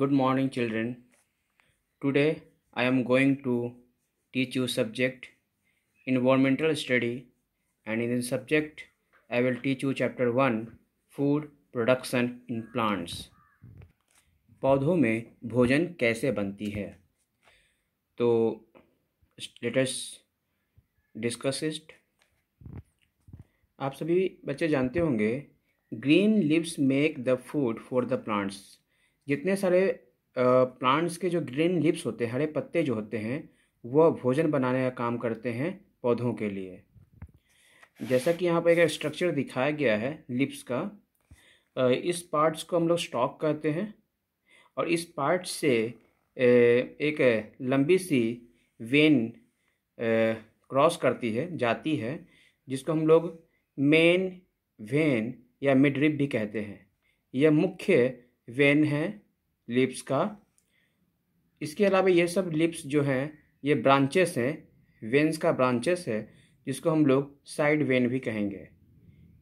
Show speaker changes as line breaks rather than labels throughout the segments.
good morning children today i am going to teach you subject environmental study and in this subject i will teach you chapter 1 food production in plants पौधों में भोजन कैसे बनती है तो latus डिस्कसिस्ट आप सभी बच्चे जानते होंगे green leaves make the food for the plants जितने सारे प्लांट्स के जो ग्रीन लिप्स होते हैं हरे पत्ते जो होते हैं वह भोजन बनाने का काम करते हैं पौधों के लिए जैसा कि यहाँ पर एक स्ट्रक्चर दिखाया गया है लिप्स का इस पार्ट्स को हम लोग स्टॉक कहते हैं और इस पार्ट से एक लंबी सी वेन क्रॉस करती है जाती है जिसको हम लोग मेन वेन या रिप भी कहते हैं यह मुख्य वेन है लिप्स का इसके अलावा ये सब लिप्स जो हैं ये ब्रांचेस हैं वेन्स का ब्रांचेस है जिसको हम लोग साइड वेन भी कहेंगे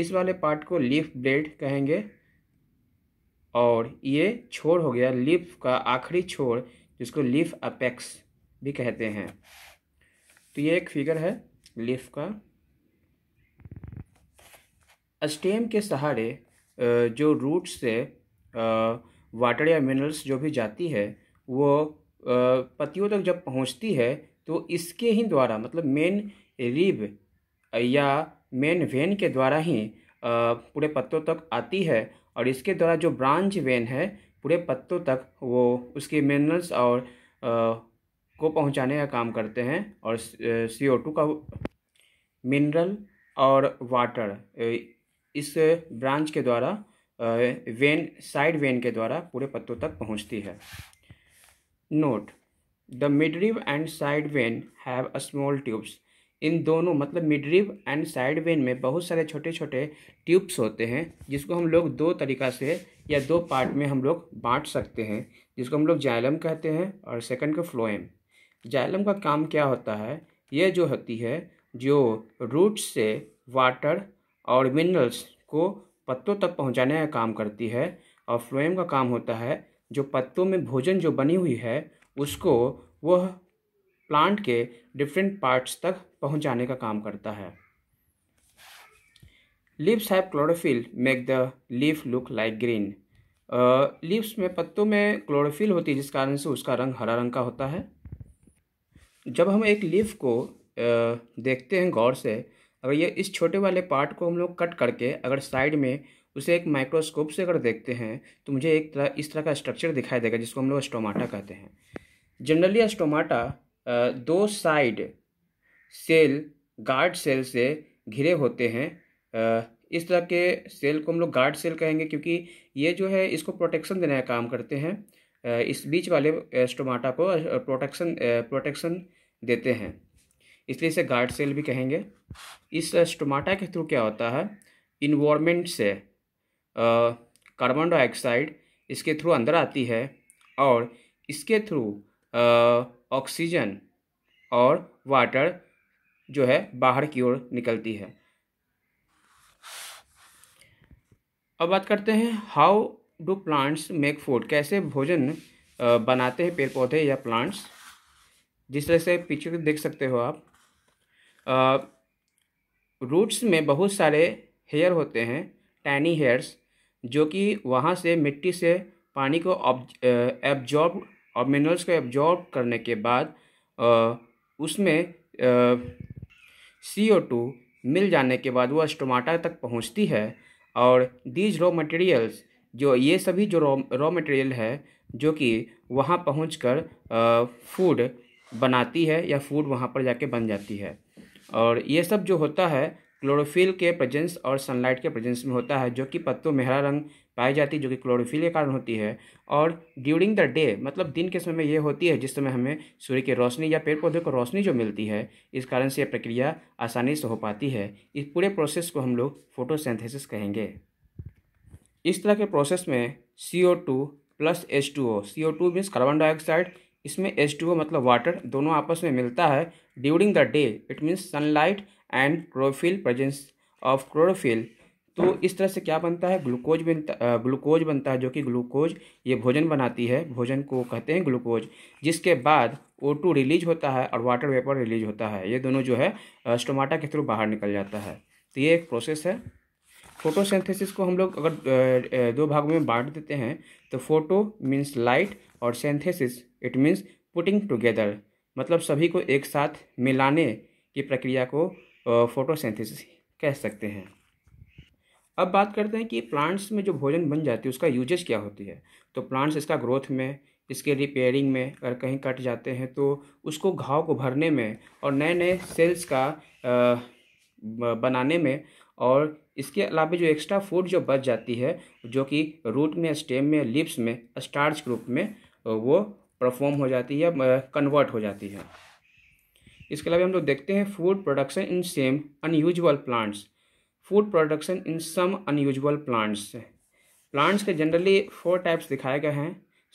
इस वाले पार्ट को लिफ ब्लेड कहेंगे और ये छोर हो गया लिप का आखिरी छोर जिसको लिफ अपेक्स भी कहते हैं तो ये एक फिगर है लिफ का स्टेम के सहारे जो रूट से वाटर या मिनरल्स जो भी जाती है वो पतियों तक जब पहुंचती है तो इसके ही द्वारा मतलब मेन रिब या मेन वेन के द्वारा ही पूरे पत्तों तक आती है और इसके द्वारा जो ब्रांच वेन है पूरे पत्तों तक वो उसके मिनरल्स और को पहुंचाने का काम करते हैं और सी ओ टू का मिनरल और वाटर इस ब्रांच के द्वारा वेन साइड वेन के द्वारा पूरे पत्तों तक पहुंचती है note the मिडरिव and side when have a small tubes in दोनों मतलब मिडरिव एंड साइड वेन में बहुत सारे छोटे छोटे ट्यूब्स होते हैं जिसको हम लोग दो तरीका से या दो पार्ट में हम लोग बांट सकते हैं जिसको हम लोग जाइलम कहते हैं और सेकंड को फ्लोएम जाइलम का काम क्या होता है यह जो होती है जो रूट से वाटर और मिनरल्स को पत्तों तक पहुंचाने का काम करती है और फ्लोएम का काम होता है जो पत्तों में भोजन जो बनी हुई है उसको वह प्लांट के डिफरेंट पार्ट्स तक पहुंचाने का काम करता है leaves have chlorophyll make the leaf look like green leaves में पत्तों में क्लोरोफिल होती है जिस कारण से उसका रंग हरा रंग का होता है जब हम एक लीफ को uh, देखते हैं गौर से अगर ये इस छोटे वाले पार्ट को हम लोग कट करके अगर साइड में उसे एक माइक्रोस्कोप से अगर देखते हैं तो मुझे एक तरह इस तरह का स्ट्रक्चर दिखाई देगा जिसको हम लोग स्टोमाटा कहते हैं जनरली स्टोमाटा दो साइड सेल गार्ड सेल से घिरे होते हैं इस तरह के सेल को हम लोग गार्ड सेल कहेंगे क्योंकि ये जो है इसको प्रोटेक्शन देने का काम करते हैं इस बीच वाले स्टोमाटा को प्रोटेक्शन प्रोटेक्शन देते हैं इसलिए इसे गार्ड सेल भी कहेंगे इस स्टोमाटा के थ्रू क्या होता है इन्वॉर्मेंट से कार्बन डाइऑक्साइड इसके थ्रू अंदर आती है और इसके थ्रू ऑक्सीजन और वाटर जो है बाहर की ओर निकलती है अब बात करते हैं how do plants make food कैसे भोजन बनाते हैं पेड़ पौधे या प्लांट्स जिस तरह से पिक्चर देख सकते हो आप रूट्स में बहुत सारे हेयर होते हैं टैनी हेयर्स जो कि वहाँ से मिट्टी से पानी को एब्जॉर्ब और मिनरल्स को एब्जॉर्ब करने के बाद उसमें सी ओ टू मिल जाने के बाद वो स्टोमाटा तक पहुँचती है और दीज रॉ मटेरियल्स जो ये सभी जो रॉ रॉ मटेरियल है जो कि वहाँ पहुँच कर फूड बनाती है या फूड वहाँ पर जाके बन जाती है और ये सब जो होता है क्लोरोफिल के प्रेजेंस और सनलाइट के प्रेजेंस में होता है जो कि पत्तों में हरा रंग पाई जाती है जो कि क्लोरोफिल के कारण होती है और ड्यूरिंग द डे मतलब दिन के समय में ये होती है जिस समय हमें सूर्य की रोशनी या पेड़ पौधे को रोशनी जो मिलती है इस कारण से यह प्रक्रिया आसानी से हो पाती है इस पूरे प्रोसेस को हम लोग फोटोसेंथेसिस कहेंगे इस तरह के प्रोसेस में C O two plus H two O C O two means carbon dioxide इसमें एच टू ओ मतलब वाटर दोनों आपस में मिलता है during the day it means sunlight and chlorophyll presence of chlorophyll तो इस तरह से क्या बनता है ग्लूकोज बनता ग्लूकोज बनता है जो कि ग्लूकोज ये भोजन बनाती है भोजन को कहते हैं ग्लूकोज जिसके बाद ओ टू रिलीज होता है और वाटर वेपर रिलीज होता है ये दोनों जो है स्टोमाटा के थ्रू बाहर निकल जाता है तो ये एक प्रोसेस है फोटोसिंथेसिस को हम लोग अगर दो भागों में बांट देते हैं तो फोटो मीन्स लाइट और synthesis it means putting together मतलब सभी को एक साथ मिलाने की प्रक्रिया को फोटोसिंथेसिस कह सकते हैं अब बात करते हैं कि प्लांट्स में जो भोजन बन जाती है उसका यूजेज क्या होती है तो प्लांट्स इसका ग्रोथ में इसके रिपेयरिंग में अगर कहीं कट जाते हैं तो उसको घाव को भरने में और नए नए सेल्स का बनाने में और इसके अलावा जो एक्स्ट्रा फूड जो बच जाती है जो कि रूट में स्टेम में लिप्स में स्टार्च ग्रुप में वो परफॉर्म हो जाती है कन्वर्ट हो जाती है इसके अलावा हम लोग देखते हैं food production in some unusual plants food production in some unusual plants plants के जनरली फोर टाइप्स दिखाए गए हैं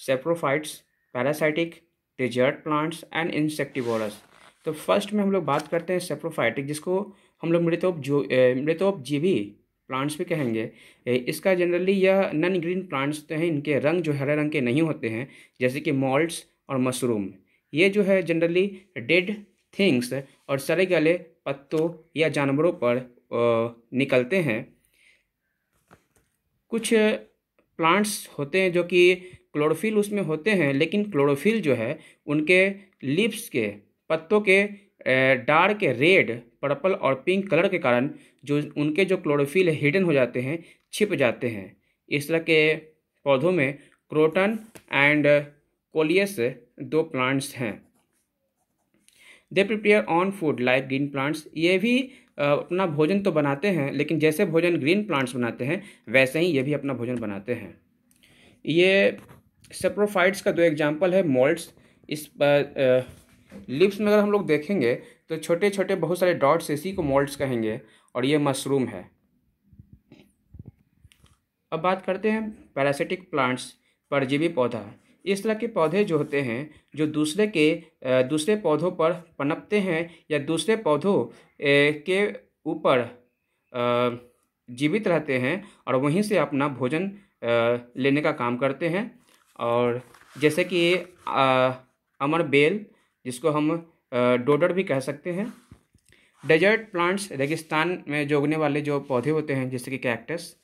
saprophytes parasitic desert plants and insectivorous तो फर्स्ट में हम लोग बात करते हैं सेप्रोफाइटिक जिसको हम लोग मृतोप जो मृतोप जीवी प्लांट्स भी कहेंगे इसका जनरली यह नन ग्रीन प्लांट्स तो हैं इनके रंग जो हरे रंग के नहीं होते हैं जैसे कि मॉल्ट्स और मशरूम ये जो है जनरली डेड थिंग्स और सरे गले पत्तों या जानवरों पर निकलते हैं कुछ प्लांट्स होते हैं जो कि क्लोरोफिल उसमें होते हैं लेकिन क्लोरोफिल जो है उनके लिप्स के पत्तों के डार्क रेड पर्पल और पिंक कलर के कारण जो उनके जो क्लोरोफिल हिडन हो जाते हैं छिप जाते हैं इस तरह के पौधों में क्रोटन एंड कोलियस दो प्लांट्स हैं they prepare on food like green plants ये भी अपना भोजन तो बनाते हैं लेकिन जैसे भोजन ग्रीन प्लांट्स बनाते हैं वैसे ही ये भी अपना भोजन बनाते हैं ये सेप्रोफाइट्स का दो एग्जाम्पल है मोल्ट्स इस पर लिप्स में अगर हम लोग देखेंगे तो छोटे छोटे बहुत सारे डॉट्स इसी को मोल्ड्स कहेंगे और ये मशरूम है अब बात करते हैं पैरासिटिक प्लांट्स परजीवी पौधा इस तरह के पौधे जो होते हैं जो दूसरे के दूसरे पौधों पर पनपते हैं या दूसरे पौधों के ऊपर जीवित रहते हैं और वहीं से अपना भोजन लेने का काम करते हैं और जैसे कि अमर बेल जिसको हम डोडर भी कह सकते हैं डेजर्ट प्लांट्स रेगिस्तान में जो उगने वाले जो पौधे होते हैं जैसे कि कैक्टस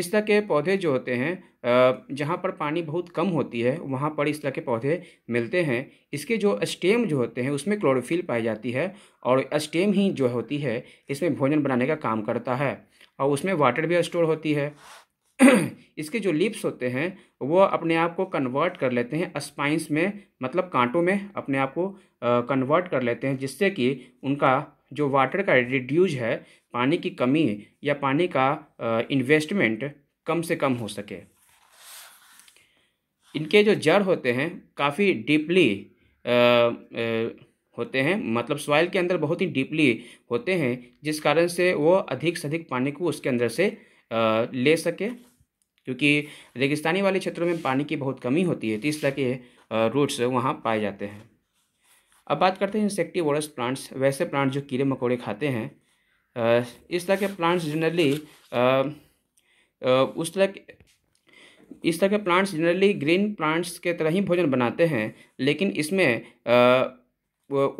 इस तरह के पौधे जो होते हैं जहाँ पर पानी बहुत कम होती है वहाँ पर इस तरह के पौधे मिलते हैं इसके जो स्टेम जो होते हैं उसमें क्लोरोफिल पाई जाती है और स्टेम ही जो होती है इसमें भोजन बनाने का काम करता है और उसमें वाटर भी स्टोर होती है इसके जो लिप्स होते हैं वो अपने आप को कन्वर्ट कर लेते हैं स्पाइंस में मतलब कांटों में अपने आप को कन्वर्ट कर लेते हैं जिससे कि उनका जो वाटर का रिड्यूज है पानी की कमी या पानी का इन्वेस्टमेंट कम से कम हो सके इनके जो जड़ होते हैं काफ़ी डीपली होते हैं मतलब सॉइल के अंदर बहुत ही डीपली होते हैं जिस कारण से वो अधिक से अधिक पानी को उसके अंदर से ले सके क्योंकि रेगिस्तानी वाले क्षेत्रों में पानी की बहुत कमी होती है तो इस तरह के रूट्स वहाँ पाए जाते हैं अब बात करते हैं इंसेक्टिवोरस प्लांट्स वैसे प्लांट्स जो कीड़े मकोड़े खाते हैं इस तरह के प्लांट्स जनरली उस तरह के इस तरह के प्लांट्स जनरली ग्रीन प्लांट्स के तरह ही भोजन बनाते हैं लेकिन इसमें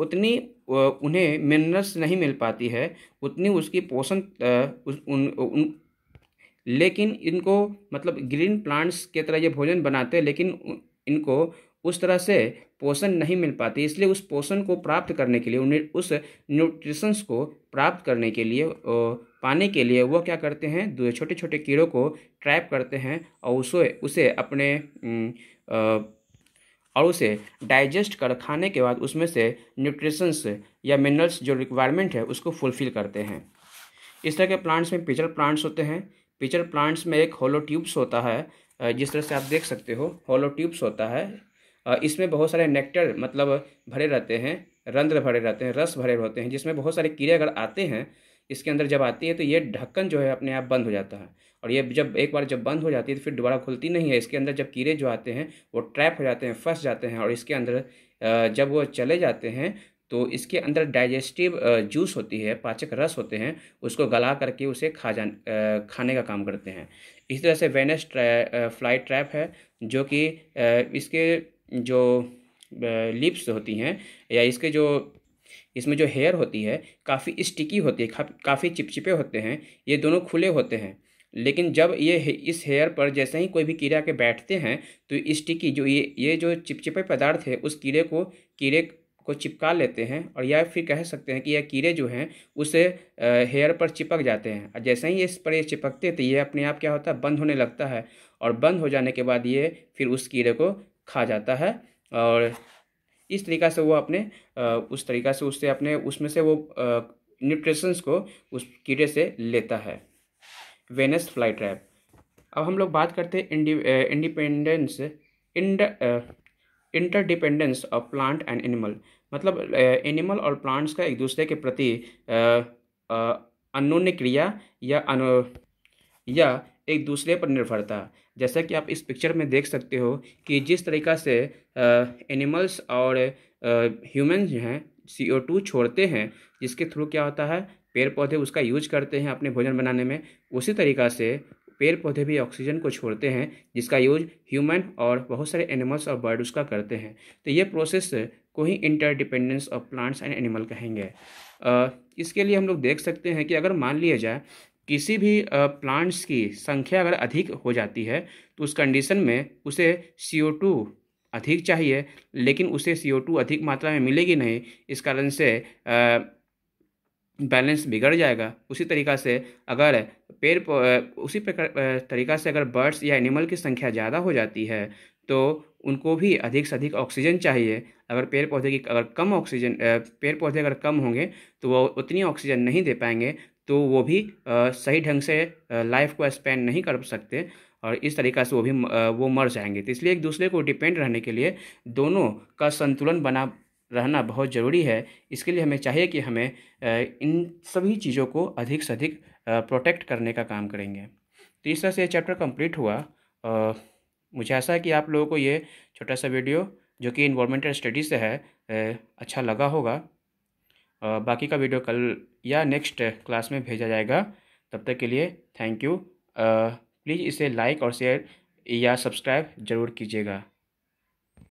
उतनी उन्हें मिनरल्स नहीं मिल पाती है उतनी उसकी पोषण उन, उन लेकिन इनको मतलब ग्रीन प्लांट्स के तरह ये भोजन बनाते हैं लेकिन इनको उस तरह से पोषण नहीं मिल पाती इसलिए उस पोषण को प्राप्त करने के लिए उन्हें उस न्यूट्रिशंस को प्राप्त करने के लिए पाने के लिए वह क्या करते हैं छोटे छोटे कीड़ों को ट्रैप करते हैं और उसे उसे अपने और उसे डाइजेस्ट कर खाने के बाद उसमें से न्यूट्रिशंस या मिनरल्स जो रिक्वायरमेंट है उसको फुलफ़िल करते हैं इस तरह के प्लांट्स में पिचर प्लांट्स होते हैं पिचर प्लांट्स में एक होलो ट्यूब्स होता है जिस तरह से आप देख सकते हो होलो ट्यूब्स होता है इसमें बहुत सारे नेक्टर मतलब भरे रहते हैं रंध्र भरे रहते हैं रस भरे होते हैं जिसमें बहुत सारे कीड़े अगर आते हैं इसके अंदर जब आती है तो ये ढक्कन जो है अपने आप बंद हो जाता है और ये जब एक बार जब बंद हो जाती है तो फिर दोबारा खुलती नहीं है इसके अंदर जब कीड़े जो आते हैं वो ट्रैप हो जाते हैं फंस जाते हैं और इसके अंदर जब वो चले जाते हैं तो इसके अंदर डाइजेस्टिव जूस होती है पाचक रस होते हैं उसको गला करके उसे खा जा खाने का काम करते हैं इसी तरह से वेनस ट्रै, फ्लाई ट्रैप है जो कि इसके जो लिप्स होती हैं या इसके जो इसमें जो हेयर होती है काफ़ी स्टिकी होती है काफ़ी चिपचिपे होते हैं ये दोनों खुले होते हैं लेकिन जब ये इस हेयर पर जैसे ही कोई भी कीड़ा के बैठते हैं तो स्टिकी जो ये ये जो चिपचिपे पदार्थ है उस कीड़े को कीड़े को चिपका लेते हैं और या फिर कह सकते हैं कि यह कीड़े जो हैं उसे हेयर पर चिपक जाते हैं जैसे ही इस पर ये चिपकते हैं तो ये अपने आप क्या होता है बंद होने लगता है और बंद हो जाने के बाद ये फिर उस कीड़े को खा जाता है और इस तरीका से वो अपने उस तरीका से उससे अपने उसमें से वो न्यूट्रिशंस को उस कीड़े से लेता है वेनस फ्लाई ट्रैप अब हम लोग बात करते हैं independence and interdependence of plant and animal मतलब एनिमल और प्लांट्स का एक दूसरे के प्रति अनोन्य क्रिया या अनु या एक दूसरे पर निर्भरता जैसा कि आप इस पिक्चर में देख सकते हो कि जिस तरीका से एनिमल्स और ह्यूमन जो हैं सी ओ टू छोड़ते हैं जिसके थ्रू क्या होता है पेड़ पौधे उसका यूज करते हैं अपने भोजन बनाने में उसी तरीका से पेड़ पौधे भी ऑक्सीजन को छोड़ते हैं जिसका यूज ह्यूमन और बहुत सारे एनिमल्स और बर्ड उसका करते हैं तो ये प्रोसेस को ही interdependence of plants and animal कहेंगे इसके लिए हम लोग देख सकते हैं कि अगर मान लिया जाए किसी भी प्लांट्स की संख्या अगर अधिक हो जाती है तो उस कंडीशन में उसे सी अधिक चाहिए लेकिन उसे सी अधिक मात्रा में मिलेगी नहीं इस कारण से बैलेंस बिगड़ जाएगा उसी तरीका से अगर पेड़ उसी प्रकार तरीका से अगर बर्ड्स या एनिमल की संख्या ज़्यादा हो जाती है तो उनको भी अधिक से अधिक ऑक्सीजन चाहिए अगर पेड़ पौधे की अगर कम ऑक्सीजन पेड़ पौधे अगर कम होंगे तो वो उतनी ऑक्सीजन नहीं दे पाएंगे तो वो भी सही ढंग से लाइफ को स्पेंड नहीं कर सकते और इस तरीका से वो भी वो मर जाएंगे तो इसलिए एक दूसरे को डिपेंड रहने के लिए दोनों का संतुलन बना रहना बहुत ज़रूरी है इसके लिए हमें चाहिए कि हमें इन सभी चीज़ों को अधिक से अधिक प्रोटेक्ट करने का काम करेंगे तो इस तरह से ये चैप्टर कंप्लीट हुआ मुझे ऐसा है कि आप लोगों को ये छोटा सा वीडियो जो कि इन्वॉर्मेंटल स्टडीज़ से है अच्छा लगा होगा बाकी का वीडियो कल या नेक्स्ट क्लास में भेजा जाएगा तब तक के लिए थैंक यू प्लीज़ इसे लाइक और शेयर या सब्सक्राइब ज़रूर कीजिएगा